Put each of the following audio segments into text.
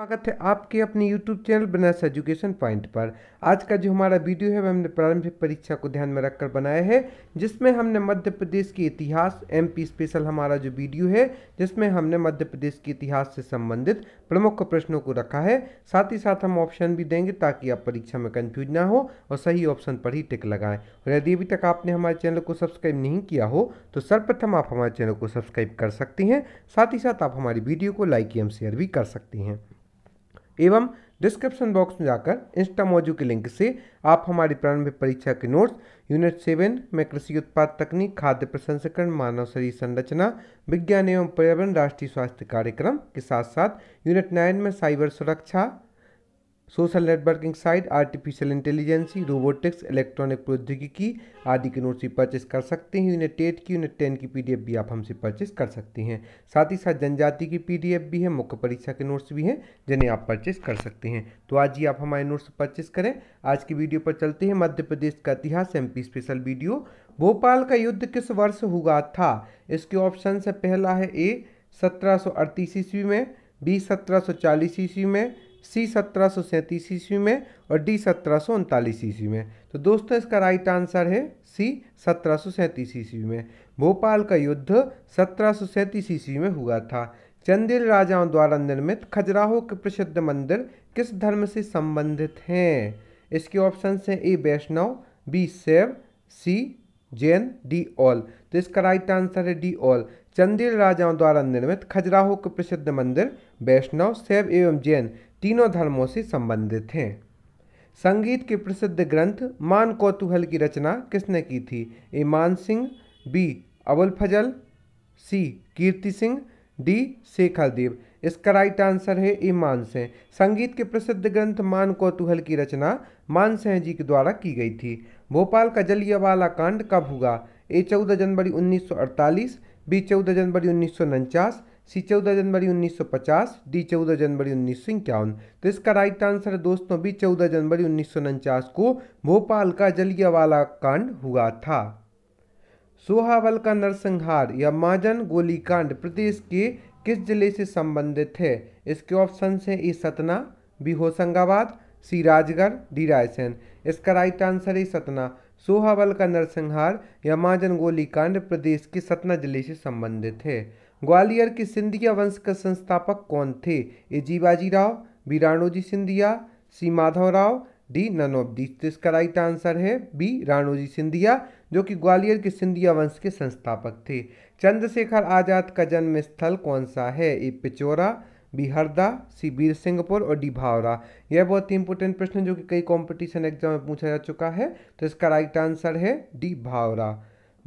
स्वागत है आपके अपने YouTube channel Banas education point पर आज का जो हमारा वीडियो है वह हमने प्रारंभिक परीक्षा को ध्यान में रखकर बनाया है जिसमें हमने मध्य प्रदेश के इतिहास एमपी स्पेशल हमारा जो वीडियो है जिसमें हमने मध्य प्रदेश के इतिहास से संबंधित प्रमुख प्रश्नों को रखा है साथ ही साथ हम ऑप्शन भी देंगे ताकि आप परीक्षा में कन्फ्यूज ना हो और सही ऑप्शन पर ही टिक लगाएं और यदि अभी तक आपने हमारे चैनल को सब्सक्राइब नहीं किया हो तो सर्वप्रथम आप हमारे चैनल को सब्सक्राइब कर सकते हैं साथ ही साथ आप हमारी वीडियो को लाइक एवं शेयर भी कर सकते हैं एवं डिस्क्रिप्शन बॉक्स में जाकर इंस्टा मौजू के लिंक से आप हमारी प्रारंभिक परीक्षा के नोट्स यूनिट सेवन में कृषि उत्पाद तकनीक खाद्य प्रसंस्करण मानव शरीर संरचना विज्ञान एवं पर्यावरण राष्ट्रीय स्वास्थ्य कार्यक्रम के साथ साथ यूनिट नाइन में साइबर सुरक्षा social networking site artificial intelligence robotics electronic प्रौद्योगिकी आदि के नोट्स भी परचेस कर सकते हैं यूनिट एट की यूनिट टेन की पीडीएफ भी आप हमसे परचेस कर सकते हैं साथ ही साथ जनजाति की पीडीएफ भी है मुख्य परीक्षा के नोट्स भी हैं जिन्हें आप परचेस कर सकते हैं तो आज ही आप हमारे नोट्स परचेस करें आज की वीडियो पर चलते हैं मध्य प्रदेश का इतिहास एम स्पेशल वीडियो भोपाल का युद्ध किस वर्ष हुआ था इसके ऑप्शन से पहला है ए सत्रह सौ ईस्वी में बी सत्रह सौ चालीस ईस्वी में सी सत्रह सौ सैंतीस ईस्वी में और डी सत्रह सौ उनतालीस ईस्वी में तो दोस्तों इसका राइट आंसर है सी सत्रह सौ सैंतीस ईस्वी में भोपाल का युद्ध सत्रह सौ सैंतीस ईस्वी में हुआ था चंदेल राजाओं द्वारा निर्मित खजुराहो के प्रसिद्ध मंदिर किस धर्म से संबंधित हैं इसके ऑप्शन हैं ए वैष्णव बी सेव सी जैन डी ऑल तो इसका राइट आंसर है डी ऑल चंदेल राजाओं द्वारा निर्मित खजुराहो के प्रसिद्ध मंदिर वैष्णव शैव एवं जैन तीनों धर्मों से संबंधित हैं संगीत के प्रसिद्ध ग्रंथ मान कौतूहल की रचना किसने की थी A Man Singh B Abul Fazal C Kirti Singh D Shekhar Dev इसका राइट आंसर है ए सिंह संगीत के प्रसिद्ध ग्रंथ मान कौतूहल की रचना सिंह जी के द्वारा की गई थी भोपाल का जलियावाला कांड कब हुआ ए चौदह जनवरी 1948 बी चौदह जनवरी उन्नीस सी चौदह जनवरी 1950 डी चौदह जनवरी उन्नीस सौ तो इसका राइट आंसर है दोस्तों बी चौदह जनवरी उन्नीस को भोपाल का जलियावाला कांड हुआ था सोहावल का नरसंहार या गोली गोलीकांड प्रदेश के किस जिले से संबंधित है इसके ऑप्शन है A Satna B Hoshangabad C Rajgarh D Raisen इसका राइट आंसर है सतना सोहावल का नरसंहार या गोली गोलीकांड प्रदेश के सतना जिले से संबंधित है ग्वालियर के सिंधिया वंश के संस्थापक कौन थे ए जी Bajirao B Scindia C Madhav Rao D none of the तो इसका राइट आंसर है बी राणोजी सिंधिया जो कि ग्वालियर के सिंधिया वंश के संस्थापक थे चंद्रशेखर आजाद का जन्म स्थल कौन सा है A Pichora B Harda C Bir Singhpur और डी भावरा यह बहुत ही इंपॉर्टेंट प्रश्न है जो कि कई कंपटीशन एग्जाम में पूछा जा चुका है तो इसका राइट आंसर है डी भावरा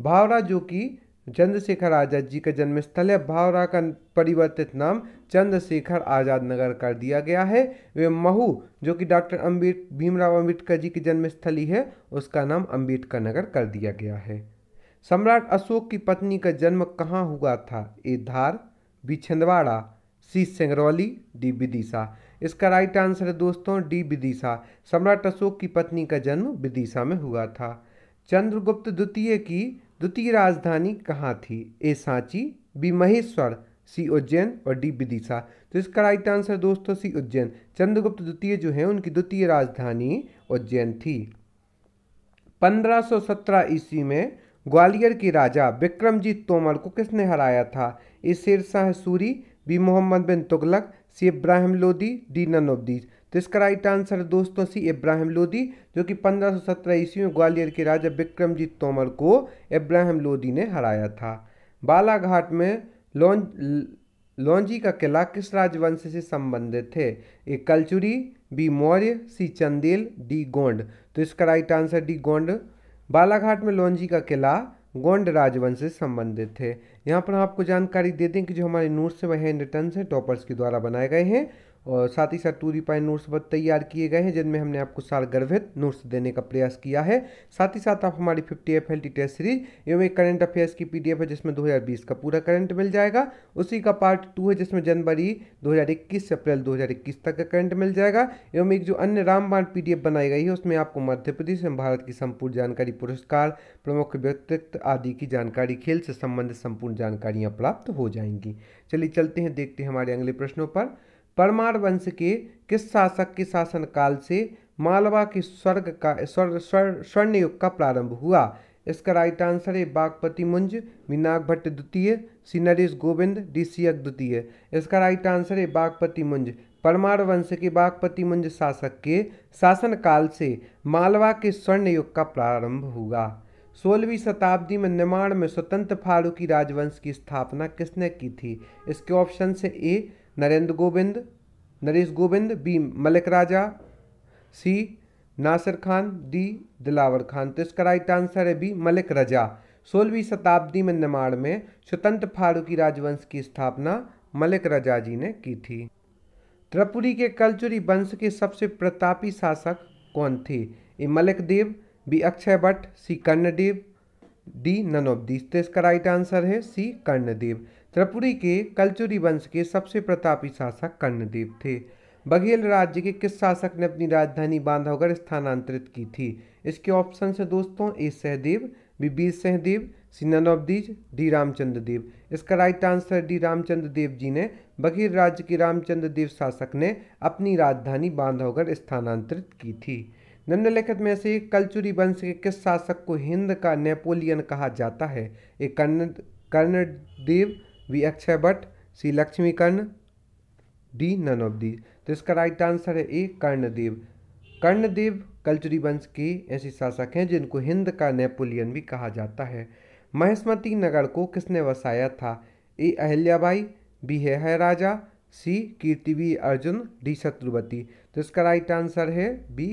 भावरा जो कि चंद्रशेखर आजाद जी का जन्म स्थल है भावरा का परिवर्तित नाम चंद्रशेखर आजाद नगर कर दिया गया है वे महू जो कि डॉक्टर अम्बेड भीमराव अम्बेडकर जी की जन्म स्थली है उसका नाम अम्बेडकर नगर कर दिया गया है सम्राट अशोक की पत्नी का जन्म कहाँ हुआ था A Dhar B Chhindwara C Singrauli D Vidisha इसका राइट आंसर है दोस्तों डी विदिशा सम्राट अशोक की पत्नी का जन्म विदिशा में हुआ था चंद्रगुप्त द्वितीय की द्वितीय राजधानी कहाँ थी A Sanchi B Maheshwar C Ujjain और डी विदिशा तो इसका राइट आंसर दोस्तों सी उज्जैन चंद्रगुप्त द्वितीय जो है उनकी द्वितीय राजधानी उज्जैन थी 1517 ईस्वी में ग्वालियर के राजा विक्रमजीत तोमर को किसने हराया था A Sher Shah Suri B Mohammad bin Tughlaq C Ibrahim Lodi D none of these तो इसका राइट आंसर है दोस्तों सी इब्राहिम लोदी जो कि 1517 ईस्वी में ग्वालियर के राजा विक्रमजीत तोमर को इब्राहिम लोदी ने हराया था बालाघाट में लॉन्ज लौंजी का किला किस राजवंश से संबंधित है A Kalachuri B Maurya C Chandel D Gond तो इसका right answer D Gond Balaghat में लौंजी का किला गोंड राजवंश से संबंधित है यहाँ पर हम आपको जानकारी दे दें कि जो हमारे नोट्स हैं वह हैंड रिटर्न हैं टॉपर्स के द्वारा बनाए गए हैं और साथ ही साथ टू दी नोट्स नोट्स तैयार किए गए हैं जिनमें हमने आपको सारगर्भित नोट्स देने का प्रयास किया है साथ ही साथ आप हमारी fifty F L T test series एवं एक करंट अफेयर्स की पीडीएफ है जिसमें 2020 का पूरा करंट मिल जाएगा उसी का पार्ट टू है जिसमें जनवरी 2021 से अप्रैल 2021 तक का करंट मिल जाएगा एवं एक जो अन्य रामबाण पी बनाई गई है उसमें आपको मध्य प्रदेश एवं भारत की संपूर्ण जानकारी पुरस्कार प्रमुख व्यक्तित्व आदि की जानकारी खेल से संबंधित संपूर्ण जानकारियाँ प्राप्त हो जाएंगी चलिए चलते हैं देखते हैं हमारे अगले प्रश्नों पर परमार वंश के किस शासक के शासनकाल से मालवा के स्वर्ग का स्वर्ग स्वर्ण युग का प्रारंभ हुआ इसका राइट आंसर है बागपति मुंज मीनाक भट्ट द्वितीय श्री नरेश गोविंद डी डीसीएक द्वितीय इसका राइट आंसर है बागपति मुंज परमार वंश के बागपति मुंज शासक के शासनकाल से मालवा के स्वर्ण युग का प्रारंभ हुआ सोलहवीं शताब्दी में निर्माण में स्वतंत्र फारूकी राजवंश की स्थापना किसने की थी इसके ऑप्शन से A Narendra Govind Naresh Govind B Malik Raja C Nasir Khan D Dilawar Khan तो इसका राइट आंसर है बी मलिक रजा सोलहवीं शताब्दी में निमाड़ में स्वतंत्र फारूकी राजवंश की स्थापना मलिक रजा जी ने की थी त्रिपुरी के कलचुरी वंश के सबसे प्रतापी शासक कौन थे A Malik Dev B Akshay Bhatt C Karnadev D none of these तो इसका राइट आंसर है सी कर्णदेव त्रिपुरी के कलचुरी वंश के सबसे प्रतापी शासक कर्णदेव थे बघेल राज्य के किस शासक ने अपनी राजधानी बांधवगढ़ स्थानांतरित की थी इसके ऑप्शन से दोस्तों A Sahdev B B Sahdev C none of these D Ramchandra Dev इसका right answer D Ramchandra Dev ji ने बघेल राज्य के रामचंद्र देव शासक ने अपनी राजधानी बांधवगढ़ स्थानांतरित की थी निम्नलिखित में से कलचुरी वंश के किस शासक को हिंद का नेपोलियन कहा जाता है ये Karna Karnadev B Akshay Bhatt C Karna D none of the तो इसका राइट आंसर है ए कर्णदेव कर्णदेव कल्चरी वंश के ऐसे शासक हैं जिनको हिंद का नेपोलियन भी कहा जाता है महेशमती नगर को किसने वसाया था ए अहिल्याबाई बी है, है राजा सी कीर्तिवी अर्जुन डी शत्रुवती तो इसका राइट आंसर है बी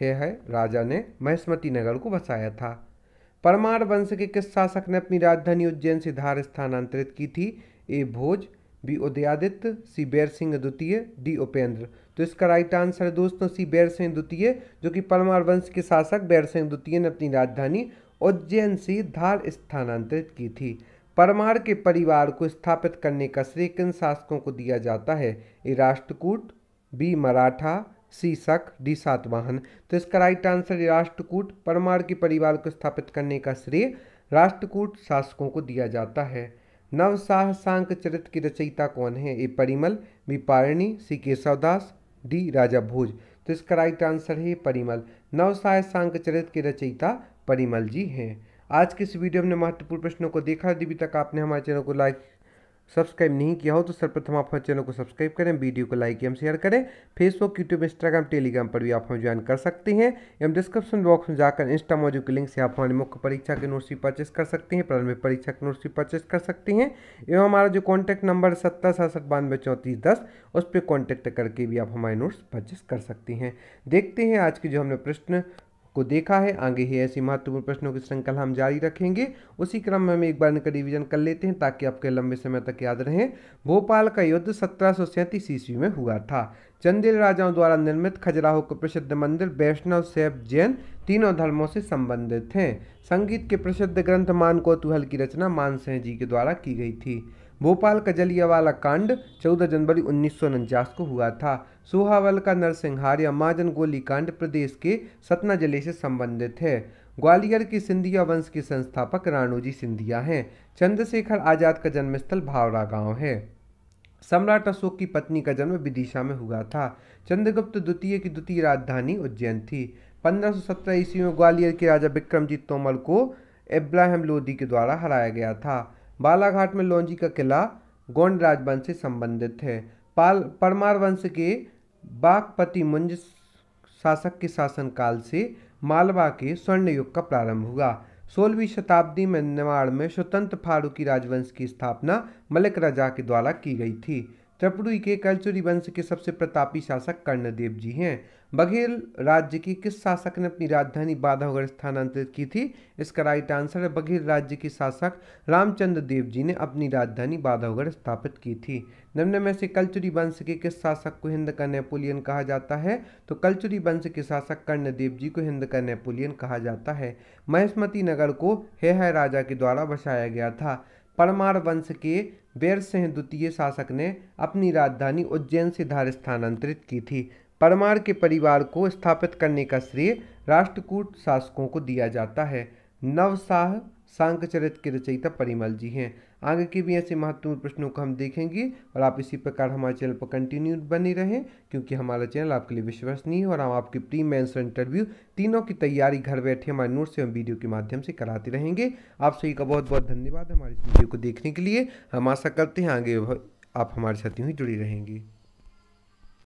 है, है राजा ने महेशमती नगर को बसाया था परमार वंश के किस शासक ने अपनी राजधानी उज्जैन से धार स्थानांतरित की थी ए भोज बी उदयादित्य सी बैर सिंह द्वितीय डी उपेंद्र तो इसका राइट आंसर है दोस्तों सी बैर सिंह द्वितीय जो कि परमार वंश के शासक बैर सिंह द्वितीय ने अपनी राजधानी उज्जैन से धार स्थानांतरित की थी परमार के परिवार को स्थापित करने का श्रेय किन शासकों को दिया जाता है A Rashtrakuta B Maratha C Shaka D Satavahana तो इसका राइट आंसर राष्ट्रकूट परमार के परिवार को स्थापित करने का श्रेय राष्ट्रकूट शासकों को दिया जाता है नवशाह सांक चरित्र की रचयिता कौन है A Parimal B Parini C Keshavdas D Raja Bhoj तो इसका राइट आंसर है परिमल नवशाह सांक चरित्र की रचयिता परिमल जी हैं आज के इस वीडियो में महत्वपूर्ण प्रश्नों को देखा यदि तक आपने हमारे चैनल को लाइक सब्सक्राइब नहीं किया हो तो सर्वप्रथम आप हमारे चैनल को सब्सक्राइब करें वीडियो को लाइक एवं शेयर करें फेसबुक यूट्यूब इंस्टाग्राम टेलीग्राम पर भी आप हमें ज्वाइन कर सकते हैं एवं डिस्क्रिप्शन बॉक्स में जाकर इंस्टा मौजूद के लिंक से आप हमारी मुख्य परीक्षा की भी परचेस कर सकते हैं प्रारंभिक परीक्षा की भी परचेस कर सकते हैं एवं हमारा जो कॉन्टैक्ट नंबर सत्तर सड़सठ बानवे चौंतीस दस उस पर कॉन्टैक्ट करके भी आप हमारे नोट्स परचेस कर सकते हैं देखते हैं आज के जो हमने प्रश्न को देखा है आगे ही ऐसे महत्वपूर्ण प्रश्नों की श्रृंखला हम जारी रखेंगे उसी क्रम में हम एक बार इनका रिविजन कर लेते हैं ताकि आपके लंबे समय तक याद रहें भोपाल का युद्ध सत्रह ईस्वी में हुआ था चंदेल राजाओं द्वारा निर्मित खजुराहो का प्रसिद्ध मंदिर वैष्णव शैव जैन तीनों धर्मों से संबंधित हैं संगीत के प्रसिद्ध ग्रंथ मान कौतूहल की रचना मानसिंह जी के द्वारा की गई थी भोपाल का जलियावाला कांड 14 जनवरी उन्नीस को हुआ था सोहावल का नरसिंहार या महाजन गोली कांड प्रदेश के सतना जिले से संबंधित है ग्वालियर की सिंधिया वंश के संस्थापक राणोजी सिंधिया हैं चंद्रशेखर आजाद का जन्मस्थल भावरा गांव है सम्राट अशोक की पत्नी का जन्म विदिशा में हुआ था चंद्रगुप्त द्वितीय की द्वितीय राजधानी उज्जैन थी 1517 ईस्वी में ग्वालियर के राजा विक्रमजीत तोमर को इब्राहिम लोधी के द्वारा हराया गया था बालाघाट में लोंजी का किला गोंड राजवंश से संबंधित है पाल परमार वंश के बागपति मुंज शासक के शासनकाल से मालवा के स्वर्ण युग का प्रारंभ हुआ सोलहवीं शताब्दी में निवाड़ में स्वतंत्र फारूकी राजवंश की स्थापना मलिक राजा के द्वारा की गई थी त्रिपुरी के कलचुरी वंश के सबसे प्रतापी शासक कर्णदेव जी हैं बघेल राज्य की किस शासक ने अपनी राजधानी बांधवगढ़ स्थानांतरित की थी इसका राइट आंसर है बघेल राज्य के शासक रामचंद्र देव जी ने अपनी राजधानी बांधवगढ़ स्थापित की थी निम्न में से कलचुरी वंश के किस शासक को हिंद का नेपोलियन कहा जाता है तो कलचुरी वंश के शासक कर्णदेव जी को हिंद का नेपोलियन कहा जाता है महेशमती नगर को हे है राजा के द्वारा बसाया गया था परमार वंश के सिंह द्वितीय शासक ने अपनी राजधानी उज्जैन से धार स्थानांतरित की थी परमार के परिवार को स्थापित करने का श्रेय राष्ट्रकूट शासकों को दिया जाता है नवशाह सांकचरित के रचयिता परिमल जी हैं आगे के भी ऐसे महत्वपूर्ण प्रश्नों को हम देखेंगे और आप इसी प्रकार हमारे चैनल पर कंटिन्यू बने रहें क्योंकि हमारा चैनल आपके लिए विश्वसनीय है और हम आपके प्री मेन्स इंटरव्यू तीनों की तैयारी घर बैठे हमारे नोट्स एवं वीडियो के माध्यम से कराते रहेंगे आप सभी का बहुत बहुत धन्यवाद हमारे इस वीडियो को देखने के लिए हम आशा करते हैं आगे आप हमारे साथ यूँ ही जुड़ी रहेंगी